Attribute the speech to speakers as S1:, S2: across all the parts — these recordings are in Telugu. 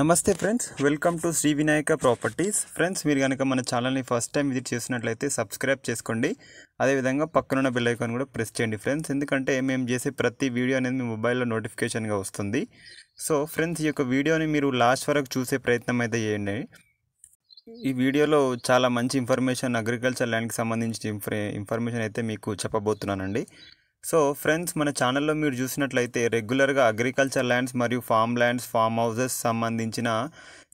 S1: నమస్తే friends welcome to Shri Vinayaka properties friends మీరు కనుక మన ఛానల్ని ఫస్ట్ టైం విజిట్ చేసినట్లయితే సబ్స్క్రైబ్ చేసుకోండి అదేవిధంగా పక్కనున్న బిల్ ఐకాన్ కూడా ప్రెస్ చేయండి ఫ్రెండ్స్ ఎందుకంటే మేము చేసే ప్రతి వీడియో అనేది మీ మొబైల్లో నోటిఫికేషన్గా వస్తుంది సో ఫ్రెండ్స్ ఈ యొక్క వీడియోని మీరు లాస్ట్ వరకు చూసే ప్రయత్నం అయితే చేయండి ఈ వీడియోలో చాలా మంచి ఇన్ఫర్మేషన్ అగ్రికల్చర్ ల్యాండ్కి సంబంధించిన ఇన్ఫర్మేషన్ అయితే మీకు చెప్పబోతున్నానండి సో ఫ్రెండ్స్ మన ఛానల్లో మీరు చూసినట్లయితే రెగ్యులర్గా అగ్రికల్చర్ ల్యాండ్స్ మరియు ఫామ్ ల్యాండ్స్ ఫామ్ హౌజెస్ సంబంధించిన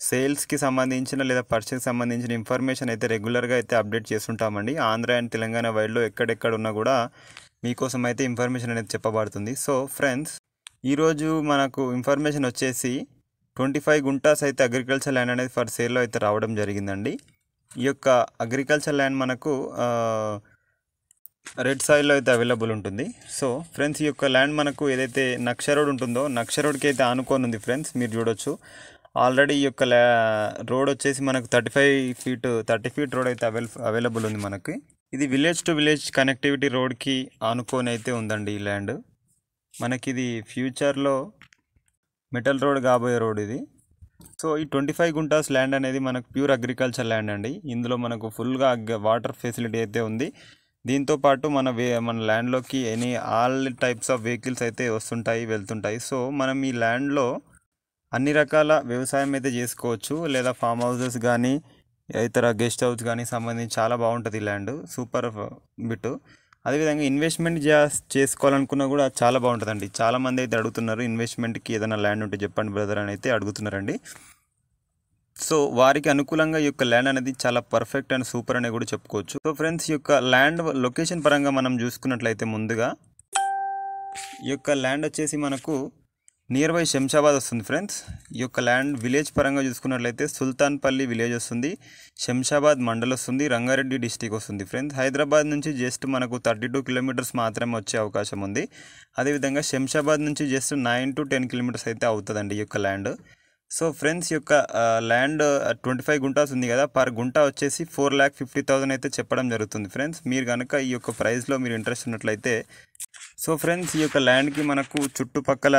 S1: సేల్స్కి సంబంధించిన లేదా పర్చేస్కి సంబంధించిన ఇన్ఫర్మేషన్ అయితే రెగ్యులర్గా అయితే అప్డేట్ చేస్తుంటామండి ఆంధ్ర అండ్ తెలంగాణ వైడ్లో ఎక్కడెక్కడ ఉన్నా కూడా మీకోసం అయితే ఇన్ఫర్మేషన్ అనేది చెప్పబడుతుంది సో ఫ్రెండ్స్ ఈరోజు మనకు ఇన్ఫర్మేషన్ వచ్చేసి ట్వంటీ ఫైవ్ గుంటాస్ అయితే అగ్రికల్చర్ ల్యాండ్ అనేది ఫర్ సేల్లో అయితే రావడం జరిగిందండి ఈ యొక్క అగ్రికల్చర్ ల్యాండ్ మనకు రెడ్ సాయిల్లో అయితే అవైలబుల్ ఉంటుంది సో ఫ్రెండ్స్ ఈ యొక్క ల్యాండ్ మనకు ఏదైతే నక్ష రోడ్ ఉంటుందో నక్ష రోడ్కి అయితే ఆనుకొని ఉంది ఫ్రెండ్స్ మీరు చూడొచ్చు ఆల్రెడీ ఈ యొక్క రోడ్ వచ్చేసి మనకు thirty five feet thirty feet road అయితే అవైలబుల్ ఉంది మనకి ఇది విలేజ్ టు విలేజ్ కనెక్టివిటీ రోడ్కి ఆనుకొని అయితే ఉందండి ఈ ల్యాండ్ మనకి ఇది ఫ్యూచర్లో మెటల్ రోడ్ కాబోయే రోడ్ ఇది సో ఈ ట్వంటీ ఫైవ్ గుంటాస్ ల్యాండ్ అనేది మనకు ప్యూర్ అగ్రికల్చర్ ల్యాండ్ అండి ఇందులో మనకు ఫుల్గా వాటర్ ఫెసిలిటీ అయితే ఉంది దీంతోపాటు మన వే మన ల్యాండ్లోకి any all types of vehicles అయితే వస్తుంటాయి వెళ్తుంటాయి సో మనం ఈ ల్యాండ్లో అన్ని రకాల వ్యవసాయం అయితే చేసుకోవచ్చు లేదా ఫామ్ హౌసెస్ కానీ ఇతర గెస్ట్ హౌస్ కానీ సంబంధించి చాలా బాగుంటుంది ల్యాండ్ సూపర్ బిట్ అదేవిధంగా ఇన్వెస్ట్మెంట్ చేసుకోవాలనుకున్నా కూడా చాలా బాగుంటుందండి చాలామంది అయితే అడుగుతున్నారు ఇన్వెస్ట్మెంట్కి ఏదైనా ల్యాండ్ ఉంటే చెప్పండి బ్రదర్ అని అయితే అడుగుతున్నారండి సో వారికి అనుకూలంగా ఈ యొక్క ల్యాండ్ అనేది చాలా పర్ఫెక్ట్ అండ్ సూపర్ అని కూడా చెప్పుకోవచ్చు సో ఫ్రెండ్స్ ఈ యొక్క ల్యాండ్ లొకేషన్ పరంగా మనం చూసుకున్నట్లయితే ముందుగా ఈ యొక్క ల్యాండ్ వచ్చేసి మనకు నియర్ బై శంషాబాద్ వస్తుంది ఫ్రెండ్స్ ఈ యొక్క ల్యాండ్ విలేజ్ పరంగా చూసుకున్నట్లయితే సుల్తాన్పల్లి విలేజ్ వస్తుంది శంషాబాద్ మండల్ వస్తుంది రంగారెడ్డి డిస్టిక్ వస్తుంది ఫ్రెండ్స్ హైదరాబాద్ నుంచి జస్ట్ మనకు థర్టీ టూ కిలోమీటర్స్ మాత్రమే వచ్చే అవకాశం ఉంది అదేవిధంగా శంషాబాద్ నుంచి just nine to ten kilometres అయితే అవుతుందండి ఈ యొక్క ల్యాండ్ సో ఫ్రెండ్స్ యొక్క ల్యాండ్ ట్వంటీ ఫైవ్ గుంటాస్ ఉంది కదా పర్ గుంటా వచ్చేసి ఫోర్ ల్యాక్ ఫిఫ్టీ థౌసండ్ అయితే చెప్పడం జరుగుతుంది ఫ్రెండ్స్ మీరు కనుక ఈ యొక్క ప్రైస్లో మీరు ఇంట్రెస్ట్ ఉన్నట్లయితే సో ఫ్రెండ్స్ ఈ యొక్క ల్యాండ్కి మనకు చుట్టుపక్కల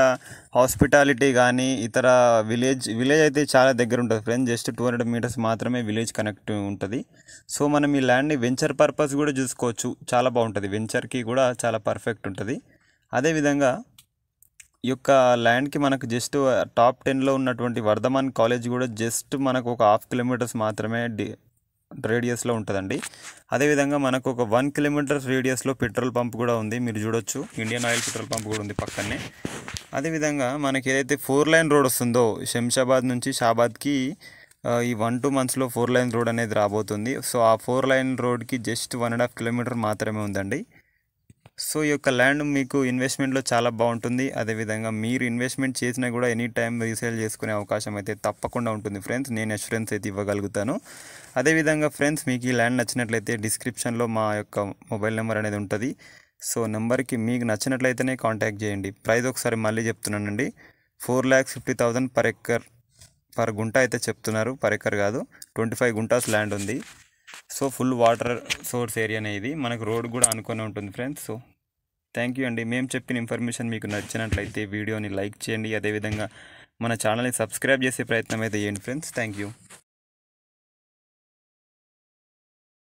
S1: హాస్పిటాలిటీ కానీ ఇతర విలేజ్ విలేజ్ అయితే చాలా దగ్గర ఉంటుంది friends just two hundred metres మాత్రమే విలేజ్ కనెక్ట్ ఉంటుంది సో మనం ఈ ల్యాండ్ని వెంచర్ పర్పస్ కూడా చూసుకోవచ్చు చాలా బాగుంటుంది వెంచర్కి కూడా చాలా పర్ఫెక్ట్ ఉంటుంది అదేవిధంగా ఈ యొక్క ల్యాండ్కి మనకు జస్ట్ టాప్ టెన్లో ఉన్నటువంటి వర్ధమాన్ కాలేజ్ కూడా జస్ట్ మనకు ఒక హాఫ్ కిలోమీటర్స్ మాత్రమే డి రేడియస్లో ఉంటుందండి అదేవిధంగా మనకు ఒక వన్ కిలోమీటర్స్ రేడియస్లో పెట్రోల్ పంప్ కూడా ఉంది మీరు చూడొచ్చు ఇండియన్ ఆయిల్ పెట్రోల్ పంప్ కూడా ఉంది పక్కనే అదేవిధంగా మనకి ఏదైతే ఫోర్ లైన్ రోడ్ వస్తుందో శంషాబాద్ నుంచి షాబాద్కి ఈ వన్ టూ మంత్స్లో ఫోర్ లైన్ రోడ్ అనేది రాబోతుంది సో ఆ ఫోర్ లైన్ రోడ్కి just one and half kilometre మాత్రమే ఉందండి సో ఈ యొక్క ల్యాండ్ మీకు ఇన్వెస్ట్మెంట్లో చాలా బాగుంటుంది అదేవిధంగా మీరు ఇన్వెస్ట్మెంట్ చేసినా కూడా ఎనీ టైం రీసేల్ చేసుకునే అవకాశం అయితే తప్పకుండా ఉంటుంది ఫ్రెండ్స్ నేను అష్యూరెన్స్ అయితే ఇవ్వగలుగుతాను అదేవిధంగా ఫ్రెండ్స్ మీకు ఈ ల్యాండ్ నచ్చినట్లయితే డిస్క్రిప్షన్లో మా యొక్క మొబైల్ నెంబర్ అనేది ఉంటుంది సో నెంబర్కి మీకు నచ్చినట్లయితేనే కాంటాక్ట్ చేయండి ప్రైస్ ఒకసారి మళ్ళీ చెప్తున్నానండి four lakhs fifty thousand per acre per gunta అయితే చెప్తున్నారు పర్ ఎక్కర్ కాదు ట్వంటీ ఫైవ్ గుంటాస్ ల్యాండ్ ఉంది so full water source area అనేది మనకు రోడ్ కూడా అనుకునే ఉంటుంది ఫ్రెండ్స్ సో థ్యాంక్ యూ అండి మేము చెప్పిన ఇన్ఫర్మేషన్ మీకు నచ్చినట్లయితే వీడియోని లైక్ చేయండి అదేవిధంగా మన ఛానల్ని సబ్స్క్రైబ్ చేసే ప్రయత్నం అయితే చేయండి ఫ్రెండ్స్ థ్యాంక్ యూ